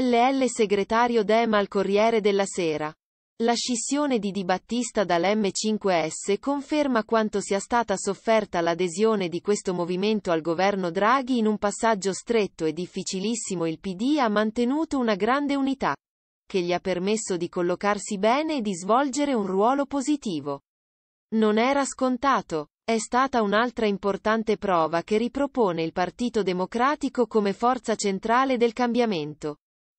LL segretario Dem al Corriere della Sera. La scissione di Di Battista dall'M5S conferma quanto sia stata sofferta l'adesione di questo movimento al governo Draghi in un passaggio stretto e difficilissimo il PD ha mantenuto una grande unità, che gli ha permesso di collocarsi bene e di svolgere un ruolo positivo. Non era scontato. È stata un'altra importante prova che ripropone il Partito Democratico come forza centrale del cambiamento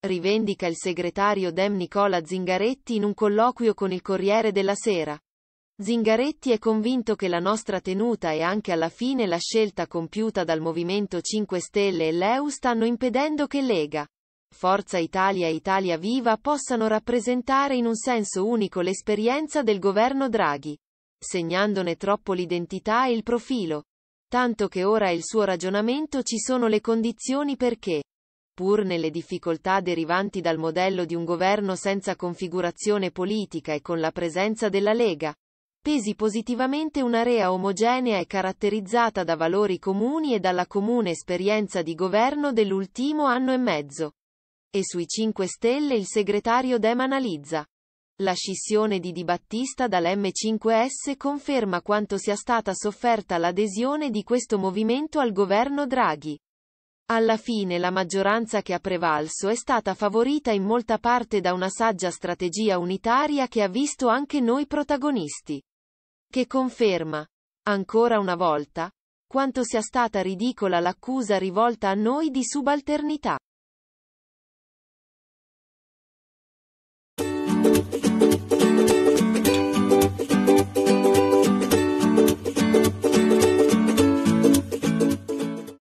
rivendica il segretario Dem Nicola Zingaretti in un colloquio con il Corriere della Sera. Zingaretti è convinto che la nostra tenuta e anche alla fine la scelta compiuta dal Movimento 5 Stelle e l'EU stanno impedendo che Lega, Forza Italia e Italia Viva possano rappresentare in un senso unico l'esperienza del governo Draghi, segnandone troppo l'identità e il profilo, tanto che ora il suo ragionamento ci sono le condizioni perché pur nelle difficoltà derivanti dal modello di un governo senza configurazione politica e con la presenza della Lega, pesi positivamente un'area omogenea e caratterizzata da valori comuni e dalla comune esperienza di governo dell'ultimo anno e mezzo. E sui 5 Stelle il segretario Dem analizza. La scissione di Di Battista dall'M5S conferma quanto sia stata sofferta l'adesione di questo movimento al governo Draghi. Alla fine la maggioranza che ha prevalso è stata favorita in molta parte da una saggia strategia unitaria che ha visto anche noi protagonisti. Che conferma, ancora una volta, quanto sia stata ridicola l'accusa rivolta a noi di subalternità.